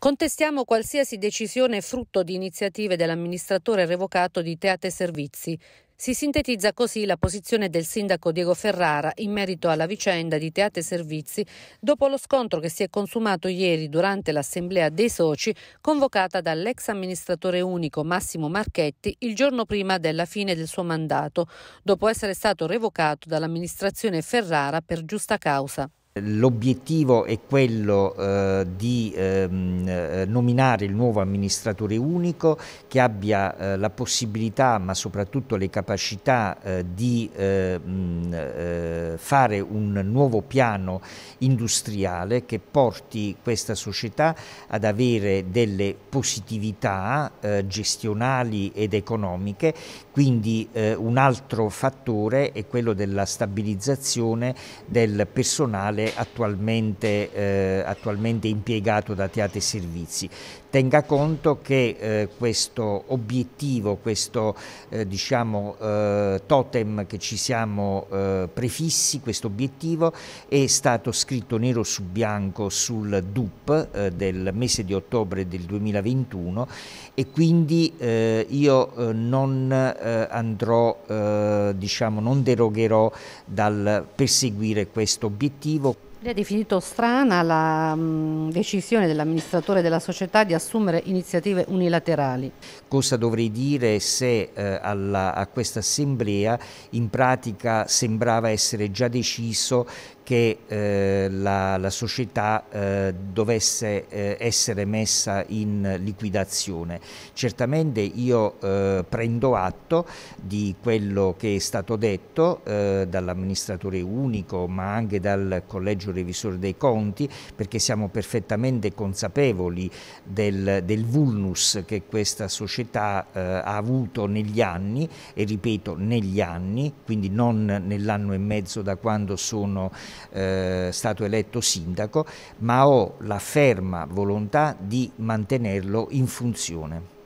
Contestiamo qualsiasi decisione frutto di iniziative dell'amministratore revocato di Teate Servizi. Si sintetizza così la posizione del sindaco Diego Ferrara in merito alla vicenda di Teate Servizi dopo lo scontro che si è consumato ieri durante l'assemblea dei soci convocata dall'ex amministratore unico Massimo Marchetti il giorno prima della fine del suo mandato, dopo essere stato revocato dall'amministrazione Ferrara per giusta causa. L'obiettivo è quello eh, di ehm, eh, nominare il nuovo amministratore unico che abbia eh, la possibilità ma soprattutto le capacità eh, di eh, mh, eh, fare un nuovo piano industriale che porti questa società ad avere delle positività eh, gestionali ed economiche, quindi eh, un altro fattore è quello della stabilizzazione del personale attualmente, eh, attualmente impiegato da teatri e servizi. Tenga conto che eh, questo obiettivo, questo eh, diciamo, eh, totem che ci siamo prefissi, fissi questo obiettivo, è stato scritto nero su bianco sul DUP eh, del mese di ottobre del 2021 e quindi eh, io eh, non eh, andrò, eh, diciamo, non derogherò dal perseguire questo obiettivo. Lei ha definito strana la mm, decisione dell'amministratore della società di assumere iniziative unilaterali. Cosa dovrei dire se eh, alla, a questa assemblea in pratica sembrava essere già deciso che eh, la, la, società eh, dovesse eh, essere messa in liquidazione. Certamente io eh, prendo atto di quello che è stato detto eh, dall'amministratore unico ma anche dal collegio ufficio revisore dei conti perché siamo perfettamente consapevoli del, del vulnus che questa società eh, ha avuto negli anni e ripeto negli anni, quindi non nell'anno e mezzo da quando sono eh, stato eletto sindaco, ma ho la ferma volontà di mantenerlo in funzione.